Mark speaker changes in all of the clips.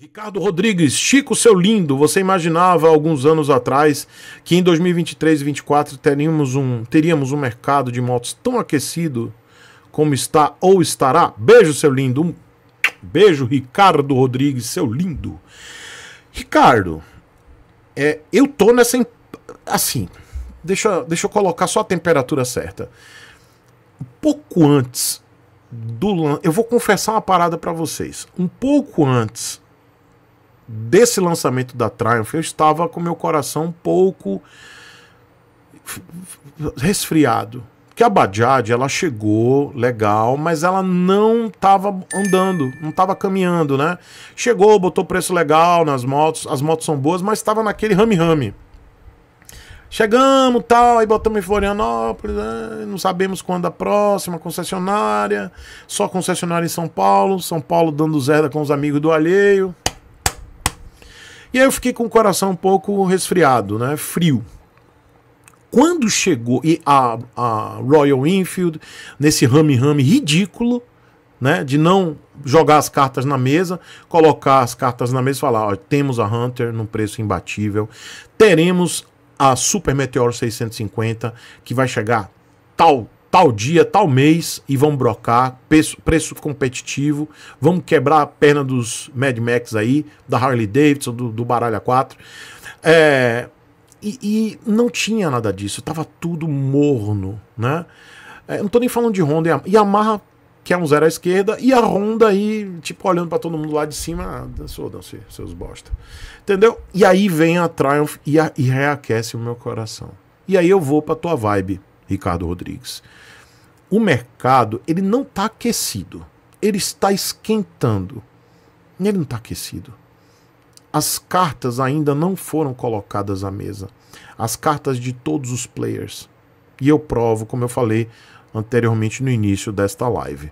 Speaker 1: Ricardo Rodrigues, Chico, seu lindo, você imaginava alguns anos atrás que em 2023 e 2024 teríamos um, teríamos um mercado de motos tão aquecido como está ou estará? Beijo, seu lindo. Um beijo, Ricardo Rodrigues, seu lindo. Ricardo, é, eu tô nessa. Assim, deixa, deixa eu colocar só a temperatura certa. Um pouco antes do. Eu vou confessar uma parada para vocês. Um pouco antes desse lançamento da Triumph, eu estava com meu coração um pouco resfriado. Que a Bajaj, ela chegou legal, mas ela não estava andando, não estava caminhando, né? Chegou, botou preço legal nas motos, as motos são boas, mas estava naquele rame-rame. Chegamos, tal, aí botamos em Florianópolis, né? não sabemos quando a próxima concessionária, só concessionária em São Paulo, São Paulo dando zerda com os amigos do alheio. E aí eu fiquei com o coração um pouco resfriado, né? Frio. Quando chegou e a, a Royal Enfield, nesse rame-rame ridículo, né? De não jogar as cartas na mesa, colocar as cartas na mesa e falar: ó, temos a Hunter num preço imbatível, teremos a Super Meteor 650, que vai chegar tal tal dia, tal mês e vamos brocar, preço, preço competitivo, vamos quebrar a perna dos Mad Max aí, da Harley Davidson, do, do Baralha 4. É, e, e, não tinha nada disso, tava tudo morno, né? É, não tô nem falando de Honda e Yamaha, que é um zero à esquerda, e a Honda aí, tipo, olhando para todo mundo lá de cima, ah, dançou, dançou, seus bosta. Entendeu? E aí vem a Triumph e, a, e reaquece o meu coração. E aí eu vou pra tua vibe Ricardo Rodrigues. O mercado, ele não está aquecido. Ele está esquentando. Ele não está aquecido. As cartas ainda não foram colocadas à mesa. As cartas de todos os players. E eu provo, como eu falei anteriormente no início desta live.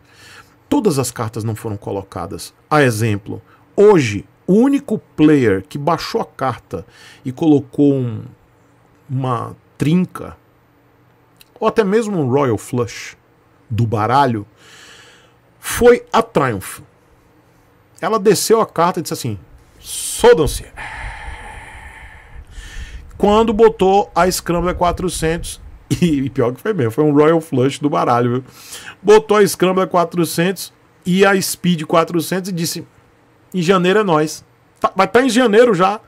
Speaker 1: Todas as cartas não foram colocadas. A exemplo, hoje, o único player que baixou a carta e colocou um, uma trinca ou até mesmo um Royal Flush do baralho, foi a Triumph. Ela desceu a carta e disse assim: sou danceira. Quando botou a Scrambler 400, e, pior que foi mesmo, foi um Royal Flush do baralho, viu? Botou a Scrambler 400 e a Speed 400 e disse: em janeiro é nós. Tá, mas tá em janeiro já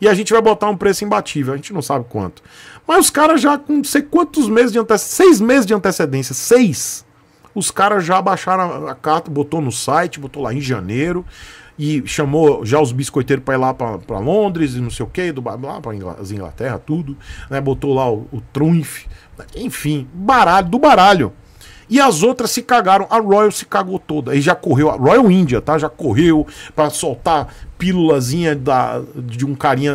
Speaker 1: e a gente vai botar um preço imbatível. A gente não sabe quanto. Mas os caras já com não sei quantos meses de antecedência, seis meses de antecedência, seis, os caras já baixaram a carta, botou no site, botou lá em janeiro e chamou já os biscoiteiros para ir lá para Londres e não sei o que, do lá para Inglaterra, tudo, né? Botou lá o, o enfim, baralho do baralho. E as outras se cagaram. A Royal se cagou toda. E já correu. A Royal India, tá? Já correu para soltar pílulazinha da, de um carinha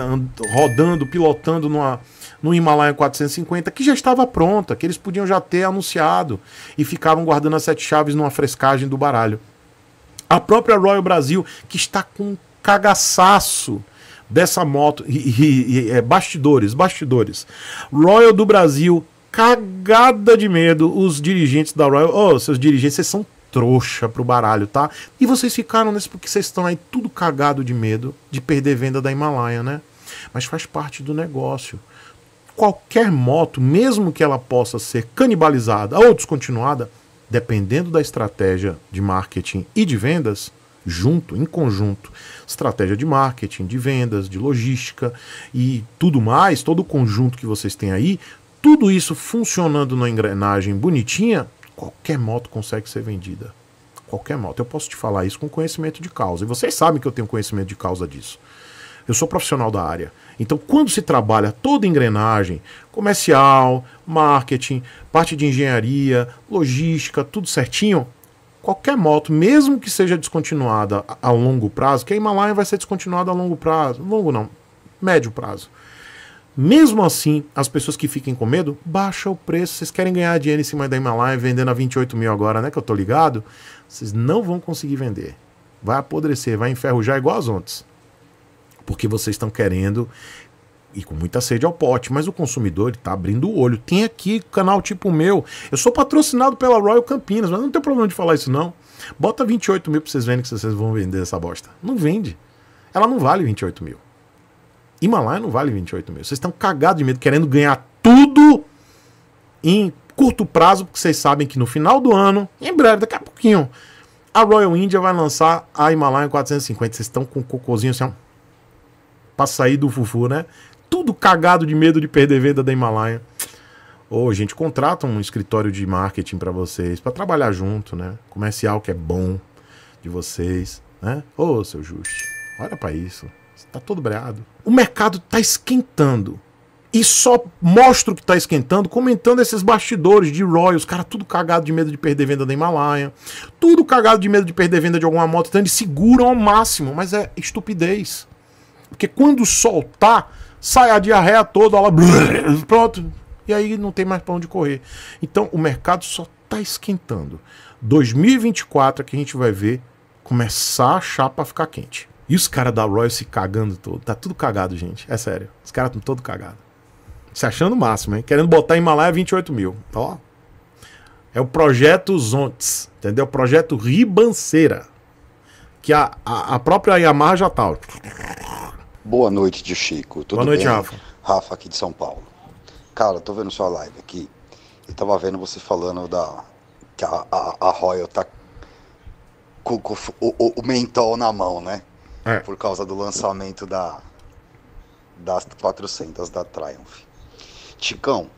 Speaker 1: rodando, pilotando numa, no Himalaia 450, que já estava pronta, que eles podiam já ter anunciado. E ficavam guardando as sete chaves numa frescagem do baralho. A própria Royal Brasil, que está com um cagaçaço dessa moto. E, e, e, é, bastidores, bastidores. Royal do Brasil cagada de medo os dirigentes da Royal. Ô, oh, seus dirigentes, vocês são trouxa pro baralho, tá? E vocês ficaram nesse porque vocês estão aí tudo cagado de medo de perder venda da Himalaia, né? Mas faz parte do negócio. Qualquer moto, mesmo que ela possa ser canibalizada ou descontinuada, dependendo da estratégia de marketing e de vendas, junto, em conjunto, estratégia de marketing, de vendas, de logística e tudo mais, todo o conjunto que vocês têm aí, tudo isso funcionando na engrenagem bonitinha, qualquer moto consegue ser vendida. Qualquer moto. Eu posso te falar isso com conhecimento de causa. E vocês sabem que eu tenho conhecimento de causa disso. Eu sou profissional da área. Então, quando se trabalha toda engrenagem, comercial, marketing, parte de engenharia, logística, tudo certinho, qualquer moto, mesmo que seja descontinuada a longo prazo, que a Himalaia vai ser descontinuada a longo prazo, longo não, médio prazo. Mesmo assim, as pessoas que fiquem com medo, baixa o preço. Vocês querem ganhar dinheiro em cima da Himalaia vendendo a 28 mil agora, né? Que eu tô ligado. Vocês não vão conseguir vender. Vai apodrecer, vai enferrujar igual as ontem. Porque vocês estão querendo e com muita sede ao pote, mas o consumidor está abrindo o olho. Tem aqui canal tipo o meu. Eu sou patrocinado pela Royal Campinas, mas não tem problema de falar isso não. Bota 28 mil para vocês verem que vocês vão vender essa bosta. Não vende. Ela não vale 28 mil. Himalaia não vale 28 mil. Vocês estão cagados de medo, querendo ganhar tudo em curto prazo, porque vocês sabem que no final do ano, em breve, daqui a pouquinho, a Royal India vai lançar a Himalaia 450. Vocês estão com o cocôzinho assim, ó, pra sair do fufu, né? Tudo cagado de medo de perder venda da Himalaia. Ou a gente contrata um escritório de marketing para vocês, para trabalhar junto, né? Comercial que é bom de vocês, né? Ô, seu Juste, olha para isso. Está todo breado. O mercado está esquentando. E só mostra o que está esquentando comentando esses bastidores de Roy, os caras tudo cagado de medo de perder venda da Himalaia, tudo cagado de medo de perder venda de alguma moto, então eles seguram ao máximo, mas é estupidez. Porque quando soltar, sai a diarreia toda, ela pronto, e aí não tem mais para onde correr. Então o mercado só está esquentando. 2024 é que a gente vai ver começar a chapa ficar quente. E os caras da Royal se cagando todo. Tá tudo cagado, gente. É sério. Os caras estão todo cagado. Se achando o máximo, hein? Querendo botar em Himalaia 28 mil. Ó. É o projeto Zontes, entendeu? O projeto Ribanceira. Que a, a, a própria Yamaha já tá.
Speaker 2: Boa noite, de Chico. Tudo Boa noite, bem? Rafa. Rafa, aqui de São Paulo. Cara, tô vendo sua live aqui. E tava vendo você falando da. Que a, a, a Royal tá com, com o, o, o mentol na mão, né? é. por causa do lançamento da das 400 da Triumph. Ticão,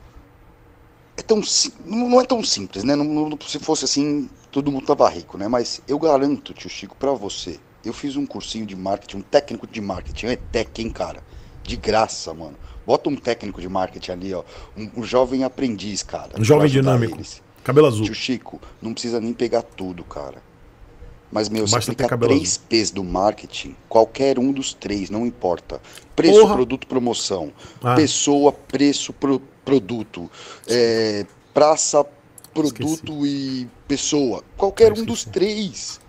Speaker 2: é tão, não é tão simples, né? Não, não, se fosse assim, todo mundo tava rico, né? Mas eu garanto, tio Chico, para você, eu fiz um cursinho de marketing, um técnico de marketing, é tech, hein, cara? De graça, mano. Bota um técnico de marketing ali, ó. Um, um jovem aprendiz, cara. Um jovem dinâmico. Eles. Cabelo azul. Tio Chico, não precisa nem pegar tudo, cara. Mas, meu, Basta se aplicar três P's do marketing, qualquer um dos três, não importa. Preço, Porra. produto, promoção. Ah. Pessoa, preço, pro, produto. É, praça, produto Esqueci. e pessoa. Qualquer ah, um dos três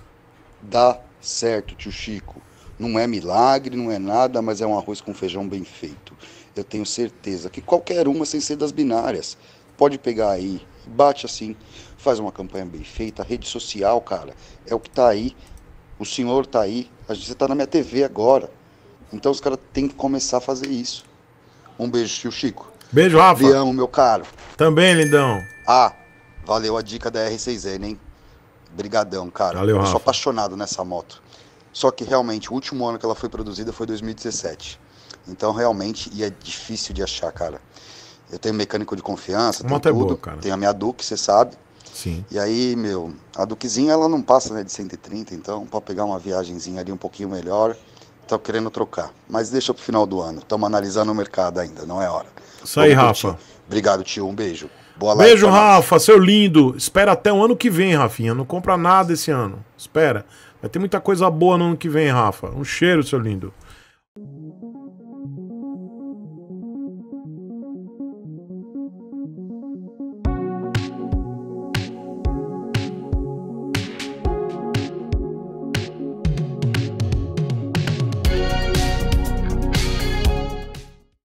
Speaker 2: dá certo, tio Chico. Não é milagre, não é nada, mas é um arroz com feijão bem feito. Eu tenho certeza que qualquer uma, sem ser das binárias, pode pegar aí Bate assim, faz uma campanha bem feita, rede social, cara, é o que tá aí. O senhor tá aí, a gente tá na minha TV agora. Então os caras têm que começar a fazer isso. Um beijo, tio Chico. Beijo, Rafa. Te amo, meu caro.
Speaker 1: Também, lindão.
Speaker 2: Ah, valeu a dica da R6N, hein? Brigadão, cara. Valeu, Rafa. Eu sou apaixonado nessa moto. Só que realmente, o último ano que ela foi produzida foi 2017. Então, realmente, e é difícil de achar, cara. Eu tenho mecânico de confiança, tenho moto tudo. É boa, cara. Tenho a minha Duke, você sabe. Sim. E aí, meu, a Duquezinha ela não passa né, de 130, então para pegar uma viagemzinha ali um pouquinho melhor, tô querendo trocar. Mas deixa pro final do ano. Estamos analisando o mercado ainda, não é hora. Isso aí, Rafa. Obrigado, tio. Um beijo. Boa Beijo,
Speaker 1: Rafa, seu lindo. Espera até o ano que vem, Rafinha. Não compra nada esse ano. Espera. Vai ter muita coisa boa no ano que vem, Rafa. Um cheiro, seu lindo.